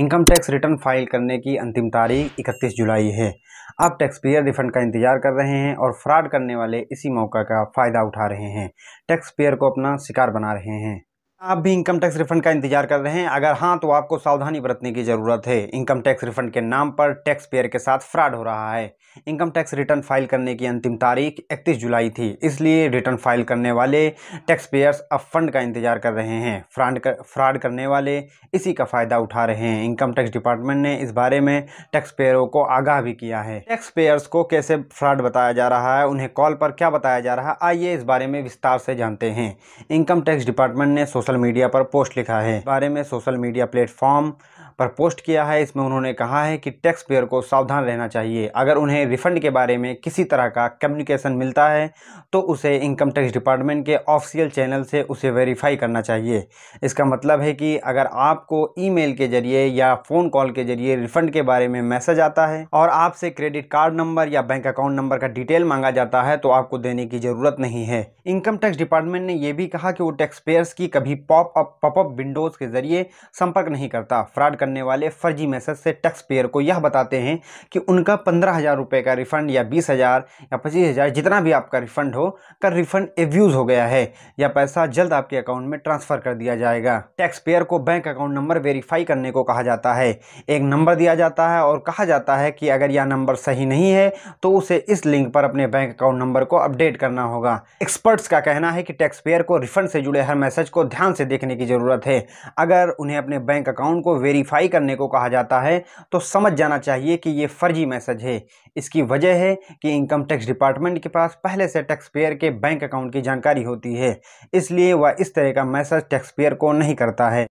income tax return file करने की अंतिम तारीख 31 जुलाई है अब टैक्स पेयर रिफंड का इंतजार कर रहे हैं और फ्रॉड करने वाले इसी मौका का फ़ायदा उठा रहे हैं टैक्स पेयर को अपना शिकार बना रहे हैं आप भी इनकम टैक्स रिफंड का इंतजार कर रहे हैं अगर हाँ तो आपको सावधानी बरतने की ज़रूरत है इनकम टैक्स रिफंड के नाम पर टैक्स पेयर के साथ फ्रॉड हो रहा है इनकम टैक्स रिटर्न फाइल करने की अंतिम तारीख 31 जुलाई थी इसलिए रिटर्न फाइल करने वाले टैक्स पेयर्स अब फंड का इंतजार कर रहे हैं फ्रॉड कर, फ्रॉड करने वाले इसी का फ़ायदा उठा रहे हैं इनकम टैक्स डिपार्टमेंट ने इस बारे में टैक्स पेयरों को आगाह भी किया है टैक्स पेयर्स को कैसे फ्रॉड बताया जा रहा है उन्हें कॉल पर क्या बताया जा रहा है आइए इस बारे में विस्तार से जानते हैं इनकम टैक्स डिपार्टमेंट ने सोशल सोशल मीडिया पर पोस्ट लिखा है बारे में सोशल मीडिया प्लेटफॉर्म पर पोस्ट किया है इसमें उन्होंने कहा है कि टैक्स पेयर को सावधान रहना चाहिए अगर उन्हें रिफंड के बारे में किसी तरह का कम्युनिकेशन मिलता है तो उसे इनकम टैक्स डिपार्टमेंट के ऑफिशियल चैनल से उसे वेरीफाई करना चाहिए इसका मतलब है कि अगर आपको ईमेल के जरिए या फ़ोन कॉल के जरिए रिफंड के बारे में मैसेज आता है और आपसे क्रेडिट कार्ड नंबर या बैंक अकाउंट नंबर का डिटेल मांगा जाता है तो आपको देने की ज़रूरत नहीं है इनकम टैक्स डिपार्टमेंट ने यह भी कहा कि वो टैक्स पेयर्स की कभी पॉप अप पॉपअप विंडोज़ के जरिए संपर्क नहीं करता फ्रॉड करने करने वाले फर्जी मैसेज से टैक्स पेयर को यह बताते हैं कि उनका पंद्रह हज़ार रुपये का रिफ़ंड या बीस हज़ार या पच्चीस हज़ार जितना भी आपका रिफ़ंड हो का रिफ़ंड एव्यूज़ हो गया है या पैसा जल्द आपके अकाउंट में ट्रांसफ़र कर दिया जाएगा टैक्स पेयर को बैंक अकाउंट नंबर वेरीफाई करने को कहा जाता है एक नंबर दिया जाता है और कहा जाता है कि अगर यह नंबर सही नहीं है तो उसे इस लिंक पर अपने बैंक अकाउंट नंबर को अपडेट करना होगा एक्सपर्ट्स का कहना है कि टैक्स पेयर को रिफ़ंड से जुड़े हर मैसेज को ध्यान से देखने की ज़रूरत है अगर उन्हें अपने बैंक अकाउंट को वेरीफाई वेरीफाई करने को कहा जाता है तो समझ जाना चाहिए कि ये फर्जी मैसेज है इसकी वजह है कि इनकम टैक्स डिपार्टमेंट के पास पहले से टैक्स पेयर के बैंक अकाउंट की जानकारी होती है इसलिए वह इस तरह का मैसेज टैक्स पेयर को नहीं करता है